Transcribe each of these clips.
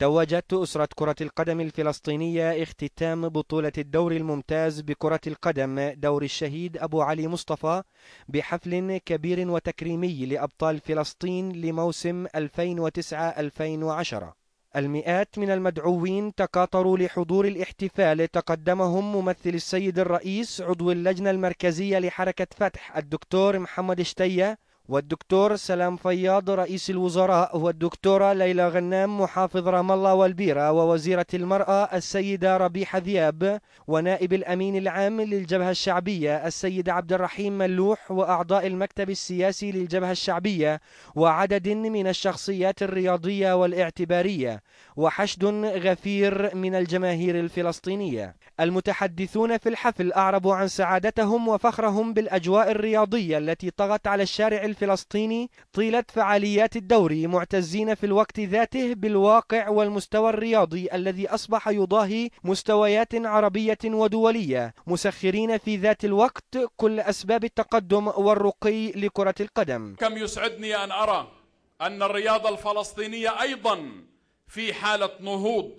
توجت أسرة كرة القدم الفلسطينية اختتام بطولة الدور الممتاز بكرة القدم دور الشهيد أبو علي مصطفى بحفل كبير وتكريمي لأبطال فلسطين لموسم 2009-2010 المئات من المدعوين تقاطروا لحضور الاحتفال تقدمهم ممثل السيد الرئيس عضو اللجنة المركزية لحركة فتح الدكتور محمد شتيه والدكتور سلام فياض رئيس الوزراء والدكتورة ليلى غنام محافظ رام الله والبيرة ووزيرة المرأة السيدة ربيحة ذياب ونائب الأمين العام للجبهة الشعبية السيد عبد الرحيم ملوح وأعضاء المكتب السياسي للجبهة الشعبية وعدد من الشخصيات الرياضية والاعتبارية وحشد غفير من الجماهير الفلسطينية المتحدثون في الحفل أعربوا عن سعادتهم وفخرهم بالأجواء الرياضية التي طغت على الشارع الفلسطيني الفلسطيني طيلة فعاليات الدوري معتزين في الوقت ذاته بالواقع والمستوى الرياضي الذي أصبح يضاهي مستويات عربية ودولية مسخرين في ذات الوقت كل أسباب التقدم والرقي لكرة القدم كم يسعدني أن أرى أن الرياضة الفلسطينية أيضا في حالة نهوض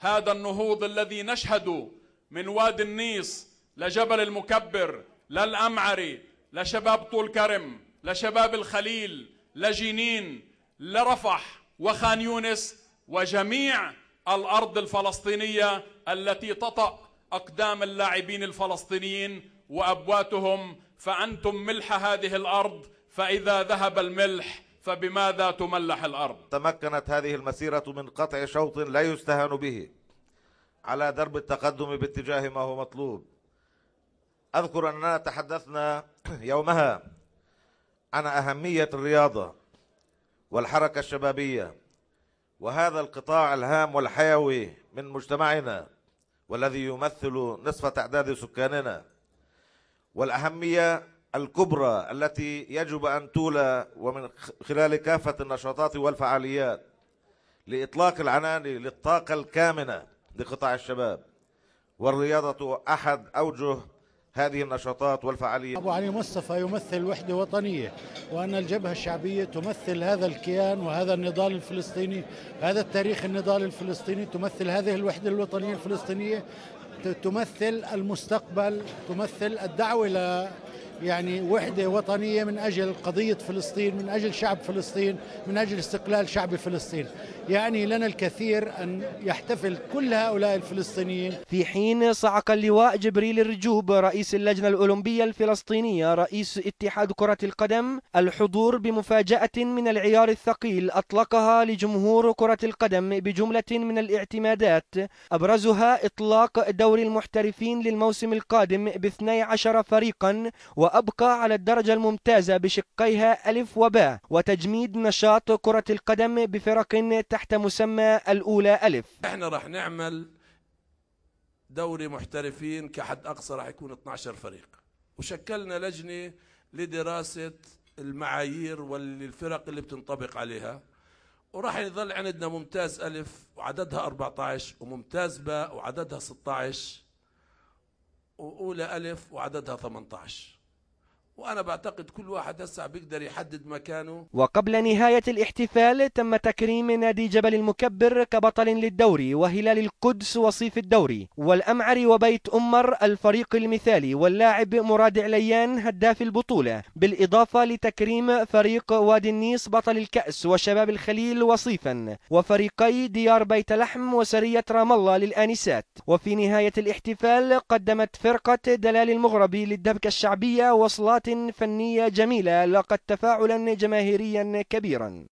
هذا النهوض الذي نشهد من وادي النيص لجبل المكبر للأمعري لشباب طول كرم لشباب الخليل لجنين لرفح وخان يونس وجميع الأرض الفلسطينية التي تطأ أقدام اللاعبين الفلسطينيين وأبواتهم فأنتم ملح هذه الأرض فإذا ذهب الملح فبماذا تملح الأرض تمكنت هذه المسيرة من قطع شوط لا يستهان به على درب التقدم باتجاه ما هو مطلوب أذكر أننا تحدثنا يومها عن أهمية الرياضة والحركة الشبابية وهذا القطاع الهام والحيوي من مجتمعنا والذي يمثل نصف تعداد سكاننا والأهمية الكبرى التي يجب أن تولى ومن خلال كافة النشاطات والفعاليات لإطلاق العنان للطاقة الكامنة لقطاع الشباب والرياضة أحد أوجه هذه النشاطات والفعاليات أبو علي مصطفى يمثل وحدة وطنية وأن الجبهة الشعبية تمثل هذا الكيان وهذا النضال الفلسطيني هذا التاريخ النضال الفلسطيني تمثل هذه الوحدة الوطنية الفلسطينية تمثل المستقبل تمثل الدعوة يعني وحده وطنيه من اجل قضيه فلسطين من اجل شعب فلسطين من اجل استقلال شعب فلسطين يعني لنا الكثير ان يحتفل كل هؤلاء الفلسطينيين في حين صعق اللواء جبريل الرجوب رئيس اللجنه الاولمبيه الفلسطينيه رئيس اتحاد كره القدم الحضور بمفاجاه من العيار الثقيل اطلقها لجمهور كره القدم بجمله من الاعتمادات ابرزها اطلاق دوري المحترفين للموسم القادم ب 12 فريقا و وأبقى على الدرجة الممتازة بشقيها ألف وباء وتجميد نشاط كرة القدم بفرق تحت مسمى الأولى ألف احنا راح نعمل دوري محترفين كحد أقصى راح يكون 12 فريق وشكلنا لجنة لدراسة المعايير والفرق اللي بتنطبق عليها وراح يظل عندنا ممتاز ألف وعددها 14 وممتاز باء وعددها 16 وأولى ألف وعددها 18 وأنا بعتقد كل واحد هسه بيقدر يحدد مكانه وقبل نهاية الاحتفال تم تكريم نادي جبل المكبر كبطل للدوري وهلال القدس وصيف الدوري والأمعري وبيت أمر الفريق المثالي واللاعب مراد عليان هداف البطولة بالإضافة لتكريم فريق وادي النيس بطل الكأس وشباب الخليل وصيفا وفريقي ديار بيت لحم وسرية رام الله للآنسات وفي نهاية الاحتفال قدمت فرقة دلال المغربي للدبكة الشعبية وصلات فنية جميلة لقد تفاعلا جماهيريا كبيرا